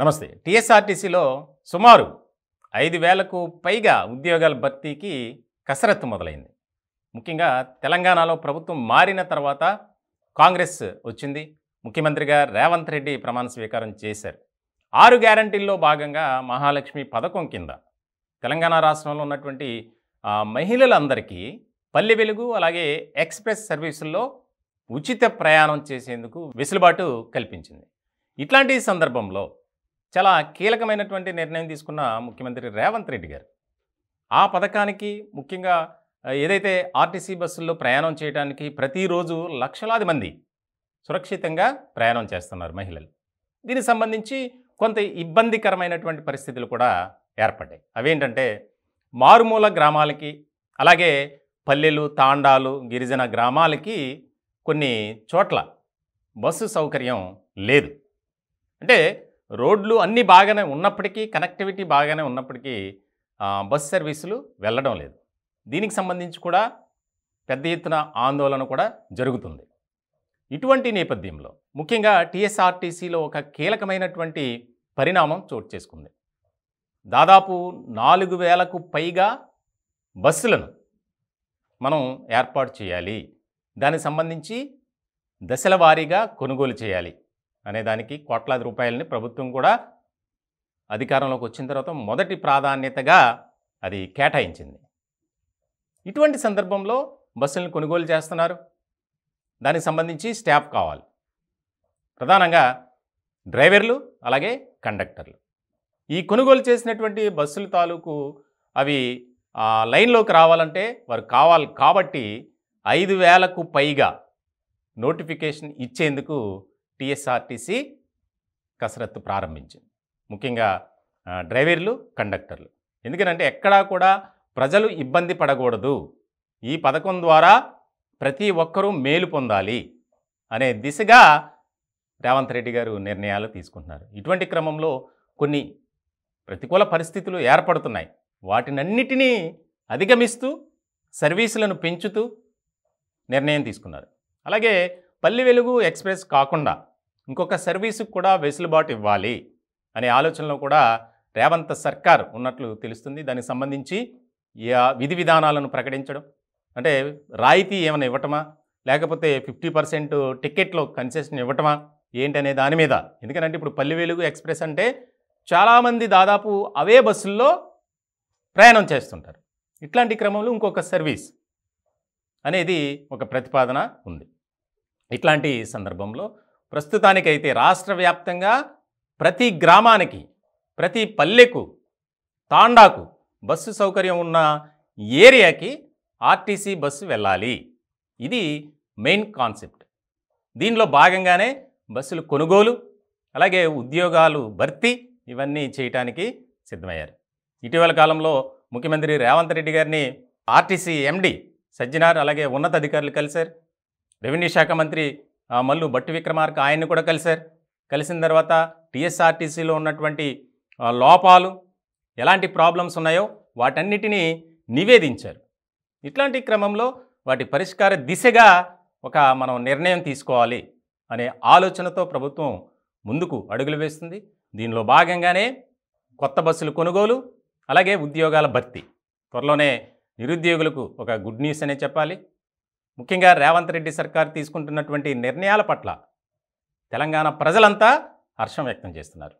నమస్తే టీఎస్ఆర్టీసీలో సుమారు ఐదు వేలకు పైగా ఉద్యోగాల భర్తీకి కసరత్తు మొదలైంది ముఖ్యంగా తెలంగాణలో ప్రభుత్వం మారిన తర్వాత కాంగ్రెస్ వచ్చింది ముఖ్యమంత్రిగా రేవంత్ రెడ్డి ప్రమాణ స్వీకారం చేశారు ఆరు గ్యారంటీల్లో భాగంగా మహాలక్ష్మి పథకం కింద తెలంగాణ రాష్ట్రంలో ఉన్నటువంటి మహిళలందరికీ పల్లె వెలుగు అలాగే ఎక్స్ప్రెస్ సర్వీసుల్లో ఉచిత ప్రయాణం చేసేందుకు వెసులుబాటు కల్పించింది ఇట్లాంటి సందర్భంలో చాలా కీలకమైనటువంటి నిర్ణయం తీసుకున్న ముఖ్యమంత్రి రేవంత్ రెడ్డి గారు ఆ పథకానికి ముఖ్యంగా ఏదైతే ఆర్టీసీ బస్సుల్లో ప్రయాణం చేయడానికి ప్రతిరోజు లక్షలాది మంది సురక్షితంగా ప్రయాణం చేస్తున్నారు మహిళలు దీనికి సంబంధించి కొంత ఇబ్బందికరమైనటువంటి పరిస్థితులు కూడా ఏర్పడ్డాయి అవేంటంటే మారుమూల గ్రామాలకి అలాగే పల్లెలు తాండాలు గిరిజన గ్రామాలకి కొన్ని చోట్ల బస్సు సౌకర్యం లేదు అంటే రోడ్లు అన్నీ బాగానే ఉన్నప్పటికీ కనెక్టివిటీ బాగానే ఉన్నప్పటికీ బస్ సర్వీసులు వెళ్ళడం లేదు దీనికి సంబంధించి కూడా పెద్ద ఎత్తున ఆందోళన కూడా జరుగుతుంది ఇటువంటి నేపథ్యంలో ముఖ్యంగా టీఎస్ఆర్టీసీలో ఒక కీలకమైనటువంటి పరిణామం చోటు చేసుకుంది దాదాపు నాలుగు వేలకు పైగా బస్సులను మనం ఏర్పాటు చేయాలి దానికి సంబంధించి దశల కొనుగోలు చేయాలి అనే దానికి కోట్లాది రూపాయలని ప్రభుత్వం కూడా అధికారంలోకి వచ్చిన తర్వాత మొదటి ప్రాధాన్యతగా అది కేటాయించింది ఇటువంటి సందర్భంలో బస్సులను కొనుగోలు చేస్తున్నారు దానికి సంబంధించి స్టాఫ్ కావాలి ప్రధానంగా డ్రైవర్లు అలాగే కండక్టర్లు ఈ కొనుగోలు చేసినటువంటి బస్సుల తాలూకు అవి లైన్లోకి రావాలంటే వారు కావాలి కాబట్టి ఐదు వేలకు పైగా నోటిఫికేషన్ ఇచ్చేందుకు టిఎస్ఆర్టీసీ కసరత్తు ప్రారంభించింది ముఖ్యంగా డ్రైవర్లు కండక్టర్లు ఎందుకంటే ఎక్కడా కూడా ప్రజలు ఇబ్బంది పడకూడదు ఈ పథకం ద్వారా ప్రతి ఒక్కరూ మేలు పొందాలి అనే దిశగా రేవంత్ రెడ్డి గారు నిర్ణయాలు తీసుకుంటున్నారు ఇటువంటి క్రమంలో కొన్ని ప్రతికూల పరిస్థితులు ఏర్పడుతున్నాయి వాటినన్నిటినీ అధిగమిస్తూ సర్వీసులను పెంచుతూ నిర్ణయం తీసుకున్నారు అలాగే పల్లి వెలుగు ఎక్స్ప్రెస్ కాకుండా ఇంకొక సర్వీసుకు కూడా వెసులుబాటు ఇవ్వాలి అనే ఆలోచనలో కూడా రేవంత్ సర్కార్ ఉన్నట్లు తెలుస్తుంది దానికి సంబంధించి విధి విధానాలను ప్రకటించడం అంటే రాయితీ ఏమైనా ఇవ్వటమా లేకపోతే ఫిఫ్టీ పర్సెంట్ టికెట్లో కన్సెషన్ ఇవ్వటమా ఏంటనే దాని మీద ఎందుకంటే ఇప్పుడు పల్లివేలుగు ఎక్స్ప్రెస్ అంటే చాలామంది దాదాపు అవే బస్సుల్లో ప్రయాణం చేస్తుంటారు ఇట్లాంటి క్రమంలో ఇంకొక సర్వీస్ అనేది ఒక ప్రతిపాదన ఉంది ఇట్లాంటి సందర్భంలో ప్రస్తుతానికైతే రాష్ట్ర వ్యాప్తంగా ప్రతి గ్రామానికి ప్రతి పల్లెకు తాండాకు బస్సు సౌకర్యం ఉన్న ఏరియాకి ఆర్టీసీ బస్సు వెళ్ళాలి ఇది మెయిన్ కాన్సెప్ట్ దీనిలో భాగంగానే బస్సులు కొనుగోలు అలాగే ఉద్యోగాలు భర్తీ ఇవన్నీ చేయటానికి సిద్ధమయ్యారు ఇటీవల కాలంలో ముఖ్యమంత్రి రేవంత్ రెడ్డి గారిని ఆర్టీసీ ఎండి సజ్జనార్ అలాగే ఉన్నతాధికారులు కలిశారు రెవెన్యూ శాఖ మంత్రి మళ్ళు బట్టి విక్రమార్క ఆయన్ని కూడా కలిశారు కలిసిన తర్వాత టీఎస్ఆర్టీసీలో ఉన్నటువంటి లోపాలు ఎలాంటి ప్రాబ్లమ్స్ ఉన్నాయో వాటన్నిటినీ నివేదించారు ఇట్లాంటి క్రమంలో వాటి పరిష్కార దిశగా ఒక మనం నిర్ణయం తీసుకోవాలి అనే ఆలోచనతో ప్రభుత్వం ముందుకు అడుగులు వేస్తుంది దీనిలో భాగంగానే కొత్త బస్సులు కొనుగోలు అలాగే ఉద్యోగాల భర్తీ త్వరలోనే నిరుద్యోగులకు ఒక గుడ్ న్యూస్ అనే చెప్పాలి ముఖ్యంగా రేవంత్ రెడ్డి సర్కార్ తీసుకుంటున్నటువంటి నిర్ణయాల పట్ల తెలంగాణ ప్రజలంతా హర్షం వ్యక్తం చేస్తున్నారు